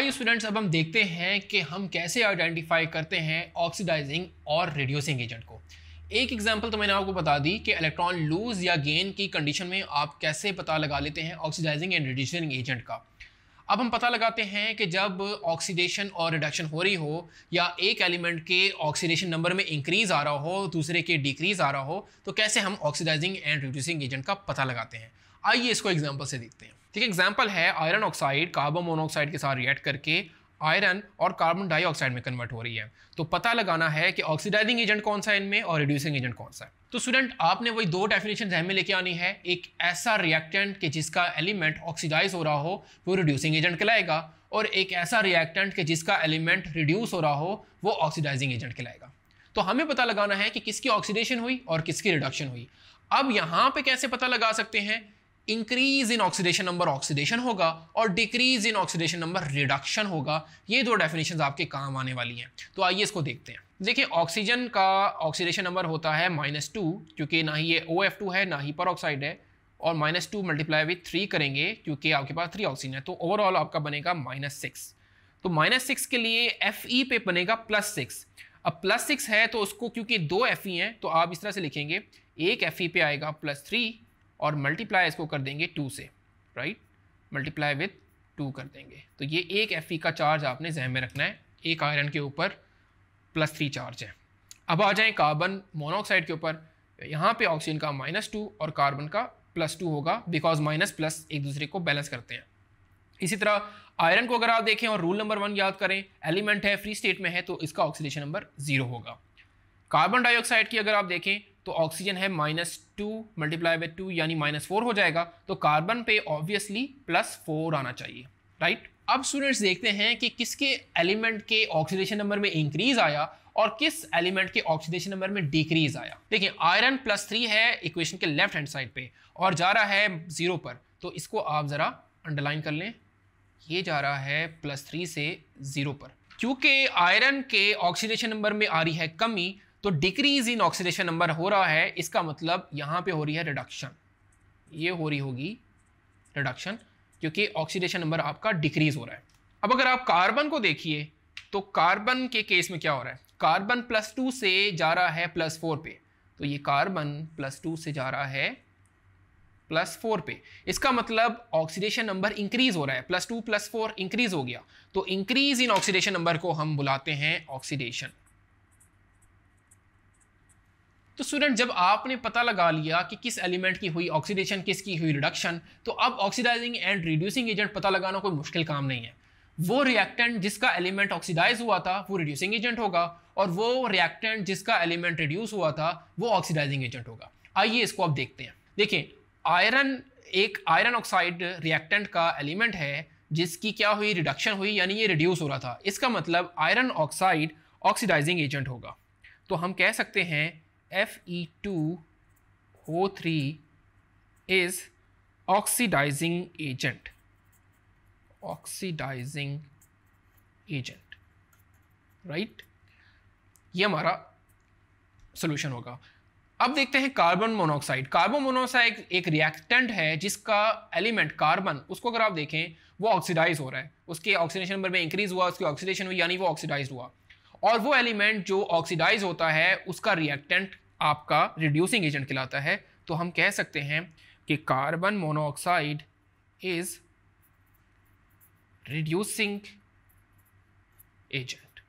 आइए स्टूडेंट्स अब हम देखते हैं कि हम कैसे आइडेंटिफाई करते हैं ऑक्सीडाइजिंग और रेड्यूसिंग एजेंट को एक एग्जांपल तो मैंने आपको बता दी कि इलेक्ट्रॉन लूज या गेन की कंडीशन में आप कैसे पता लगा लेते हैं ऑक्सीडाइजिंग एंड रिड्यूसिंग एजेंट का अब हम पता लगाते हैं कि जब ऑक्सीडेशन और रिडक्शन हो रही हो या एक एलिमेंट के ऑक्सीडेशन नंबर में इंक्रीज़ आ रहा हो दूसरे के डिक्रीज़ आ रहा हो तो कैसे हम ऑक्सीडाइजिंग एंड रिड्यूसिंग एजेंट का पता लगाते हैं आइए इसको एग्जाम्पल से देखते हैं ठीक है एग्जाम्पल है आयरन ऑक्साइड कार्बन मोनोऑक्साइड के साथ रिएक्ट करके आयरन और कार्बन डाइऑक्साइड में कन्वर्ट हो रही है तो पता लगाना है कि ऑक्सीडाइजिंग एजेंट कौन सा है इनमें और रिड्यूसिंग एजेंट कौन सा है तो स्टूडेंट आपने वही दो डेफिनेशन जहन में लेके आनी है एक ऐसा रिएक्टेंट के जिसका एलिमेंट ऑक्सीडाइज हो रहा हो वो रिड्यूसिंग एजेंट कहलाएगा और एक ऐसा रिएक्टेंट के जिसका एलिमेंट रिड्यूस हो रहा हो वो ऑक्सीडाइजिंग एजेंट कहलाएगा तो हमें पता लगाना है कि किसकी ऑक्सीडेशन हुई और किसकी रिडक्शन हुई अब यहाँ पे कैसे पता लगा सकते हैं increase in oxidation number oxidation होगा और decrease in oxidation number reduction होगा ये दो डेफिनेशन आपके काम आने वाली हैं तो आइए इसको देखते हैं देखिए ऑक्सीजन का ऑक्सीडेशन नंबर होता है माइनस टू क्योंकि ना ही ये ओ एफ टू है ना ही पर ऑक्साइड है और minus two multiply with three करेंगे क्योंकि आपके पास थ्री ऑक्सीजन है तो ओवरऑल आपका बनेगा माइनस सिक्स तो माइनस सिक्स के लिए एफ ई पे बनेगा प्लस सिक्स अब प्लस सिक्स है तो उसको क्योंकि दो एफ ई हैं तो आप इस तरह से लिखेंगे एक एफ ई पे आएगा प्लस थ्री और मल्टीप्लाई इसको कर देंगे टू से राइट मल्टीप्लाई विथ टू कर देंगे तो ये एक एफ e का चार्ज आपने जहन में रखना है एक आयरन के ऊपर प्लस थ्री चार्ज है अब आ जाएँ कार्बन मोनोऑक्साइड के ऊपर यहाँ पे ऑक्सीजन का माइनस टू और कार्बन का प्लस टू होगा बिकॉज माइनस प्लस एक दूसरे को बैलेंस करते हैं इसी तरह आयरन को अगर आप देखें और रूल नंबर वन याद करें एलिमेंट है फ्री स्टेट में है तो इसका ऑक्सीडेशन नंबर जीरो होगा कार्बन डाइऑक्साइड की अगर आप देखें तो ऑक्सीजन है minus two multiply by two यानी माइनस फोर हो जाएगा तो कार्बन पे ऑब्वियसली प्लस फोर आना चाहिए राइट अब स्टूडेंट्स देखते हैं कि किसके एलिमेंट के ऑक्सीडेशन नंबर में इंक्रीज आया और किस एलिमेंट के ऑक्सीडेशन नंबर में डिक्रीज आया देखिए आयरन प्लस थ्री है इक्वेशन के लेफ्ट हैंड साइड पे और जा रहा है जीरो पर तो इसको आप ज़रा अंडरलाइन कर लें ये जा रहा है प्लस थ्री से ज़ीरो पर क्योंकि आयरन के ऑक्सीडेशन नंबर में आ रही है कमी तो डिक्रीज इन ऑक्सीडेशन नंबर हो रहा है इसका मतलब यहाँ पे हो रही है रिडक्शन ये हो रही होगी रिडक्शन क्योंकि ऑक्सीडेशन नंबर आपका डिक्रीज हो रहा है अब अगर आप कार्बन को देखिए तो कार्बन के केस में क्या हो रहा है कार्बन प्लस टू से जा रहा है प्लस फोर पे तो ये कार्बन प्लस टू से जा रहा है प्लस फोर पे इसका मतलब ऑक्सीडेशन नंबर इंक्रीज हो रहा है plus two plus four increase हो गया तो इंक्रीज इन ऑक्सीडेशन नंबर को हम बुलाते हैं ऑक्सीडेशन तो स्टूडेंट जब आपने पता लगा लिया कि किस एलिमेंट की हुई ऑक्सीडेशन किसकी हुई रिडक्शन तो अब ऑक्सीडाइजिंग एंड रिड्यूसिंग एजेंट पता लगाना कोई मुश्किल काम नहीं है वो रिएक्टेंट जिसका एलिमेंट ऑक्सीडाइज हुआ था वो रिड्यूसिंग एजेंट होगा और वो रिएक्टेंट जिसका एलिमेंट रिड्यूस हुआ था वो ऑक्सीडाइजिंग एजेंट होगा आइए इसको आप देखते हैं देखिए आयरन एक आयरन ऑक्साइड रिएक्टेंट का एलिमेंट है जिसकी क्या हुई रिडक्शन हुई यानी ये रिड्यूस हो रहा था इसका मतलब आयरन ऑक्साइड ऑक्सीडाइजिंग एजेंट होगा तो हम कह सकते हैं Fe2O3 is oxidizing agent oxidizing agent right right? ये हमारा सोल्यूशन होगा अब देखते हैं कार्बन मोनोऑक्साइड कार्बन मोनोऑक्साइड एक रिएक्टेंट है जिसका एलिमेंट कार्बन उसको अगर आप देखें वो ऑक्सीडाइज हो रहा है उसके ऑक्सीडेशन नंबर में इंक्रीज हुआ उसकी ऑक्सीडेशन हुई यानी वो ऑक्सीडाइज हुआ और वो एलिमेंट जो ऑक्सीडाइज होता है उसका रिएक्टेंट आपका रिड्यूसिंग एजेंट कहलाता है तो हम कह सकते हैं कि carbon monoxide is reducing agent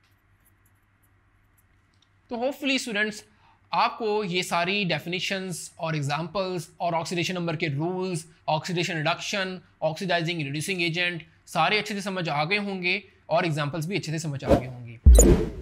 तो होपफुली स्टूडेंट्स आपको ये सारी डेफिनेशंस और एग्जांपल्स और ऑक्सीडेशन नंबर के rules oxidation reduction oxidizing reducing agent सारे अच्छे से समझ आ गए होंगे और एग्जांपल्स भी अच्छे से समझ आ गए होंगे